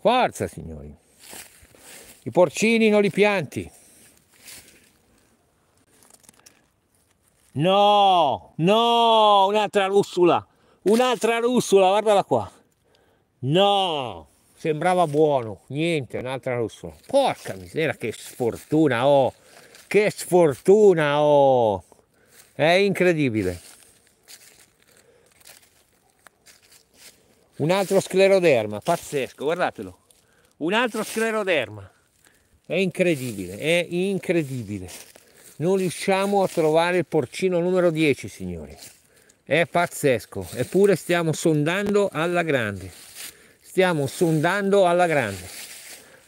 Forza, signori. I porcini non li pianti. No, no, un'altra russula. Un'altra russula, guardala qua. No, sembrava buono. Niente, un'altra russula. Porca miseria, che sfortuna, ho, oh, Che sfortuna, ho. Oh. È incredibile. un altro scleroderma, pazzesco, guardatelo, un altro scleroderma, è incredibile, è incredibile, non riusciamo a trovare il porcino numero 10 signori, è pazzesco, eppure stiamo sondando alla grande, stiamo sondando alla grande.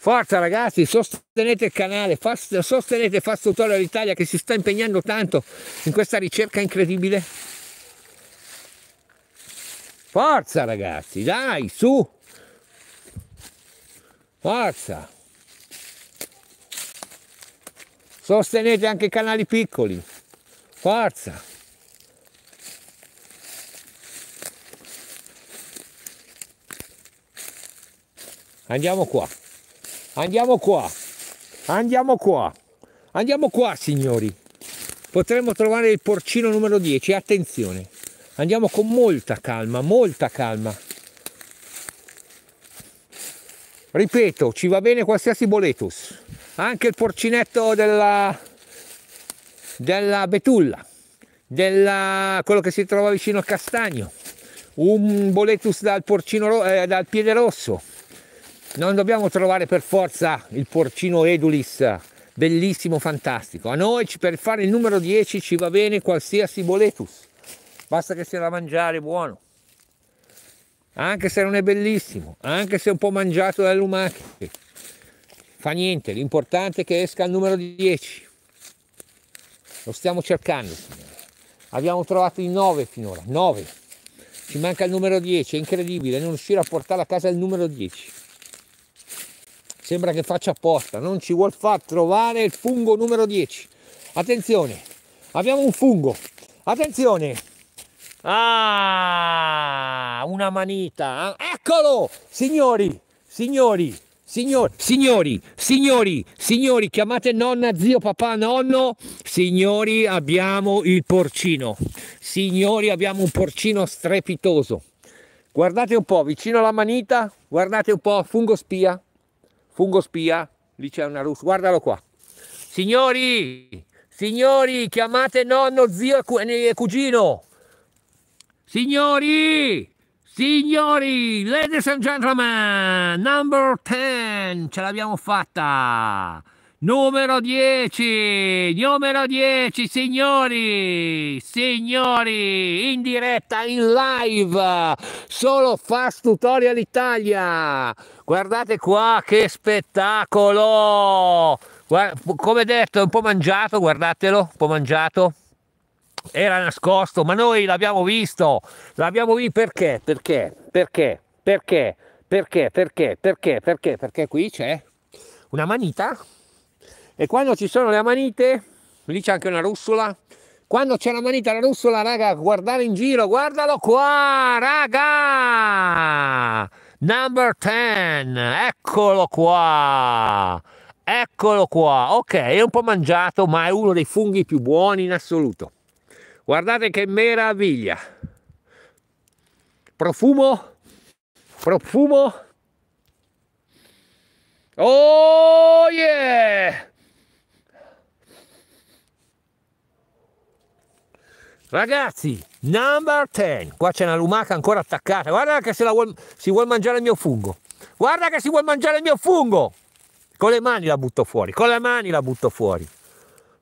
Forza ragazzi, sostenete il canale, sostenete Fast Tutorial Italia che si sta impegnando tanto in questa ricerca incredibile Forza ragazzi, dai, su! Forza! Sostenete anche i canali piccoli. Forza! Andiamo qua. Andiamo qua. Andiamo qua. Andiamo qua, signori. Potremmo trovare il porcino numero 10. Attenzione. Andiamo con molta calma, molta calma. Ripeto, ci va bene qualsiasi boletus, anche il porcinetto della, della betulla, della, quello che si trova vicino al castagno, un boletus dal, porcino, eh, dal piede rosso. Non dobbiamo trovare per forza il porcino edulis bellissimo, fantastico. A noi per fare il numero 10 ci va bene qualsiasi boletus basta che sia da mangiare buono. Anche se non è bellissimo, anche se è un po' mangiato dalle lumache, fa niente, l'importante è che esca al numero 10. Lo stiamo cercando, signore. Abbiamo trovato i 9 finora, 9. Ci manca il numero 10, è incredibile non riuscire a portare a casa il numero 10. Sembra che faccia apposta, non ci vuol far trovare il fungo numero 10. Attenzione, abbiamo un fungo. Attenzione, Ah, una manita. Eh? Eccolo, signori, signori, signori, signori, signori, signori, chiamate nonna, zio, papà, nonno. Signori, abbiamo il porcino. Signori, abbiamo un porcino strepitoso. Guardate un po', vicino alla manita, guardate un po', fungo spia, fungo spia, lì c'è una russa, guardalo qua. Signori, signori, chiamate nonno, zio e cugino. Signori, signori, ladies and gentlemen, number 10, ce l'abbiamo fatta. Numero 10, numero 10, signori, signori, in diretta, in live, solo Fast Tutorial Italia. Guardate qua che spettacolo! Guarda, come detto, un po' mangiato, guardatelo, un po' mangiato, era nascosto, ma noi l'abbiamo visto, l'abbiamo visto perché? Perché? Perché? Perché? Perché? Perché? Perché? Perché? Perché qui c'è una manita e quando ci sono le manite, lì c'è anche una russola, quando c'è la manita la russola, raga, guardare in giro, guardalo qua, raga! Number 10, eccolo qua! Eccolo qua, ok, è un po' mangiato, ma è uno dei funghi più buoni in assoluto. Guardate che meraviglia. Profumo, profumo. Oh yeah! Ragazzi, number 10. Qua c'è una lumaca ancora attaccata. Guarda che se la vuol, si vuole mangiare il mio fungo. Guarda che si vuole mangiare il mio fungo. Con le mani la butto fuori. Con le mani la butto fuori.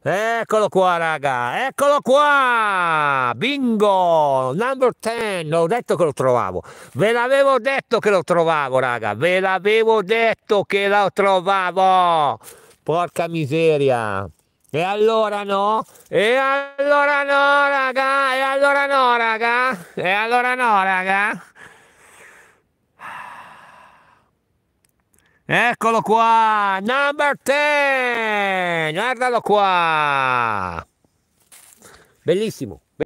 Eccolo qua, raga, eccolo qua! Bingo! Number 10, l'ho detto che lo trovavo. Ve l'avevo detto che lo trovavo, raga, ve l'avevo detto che lo trovavo! Porca miseria! E allora no? E allora no, raga! E allora no, raga! E allora no, raga! Eccolo qua, number 10, guardalo qua. Bellissimo.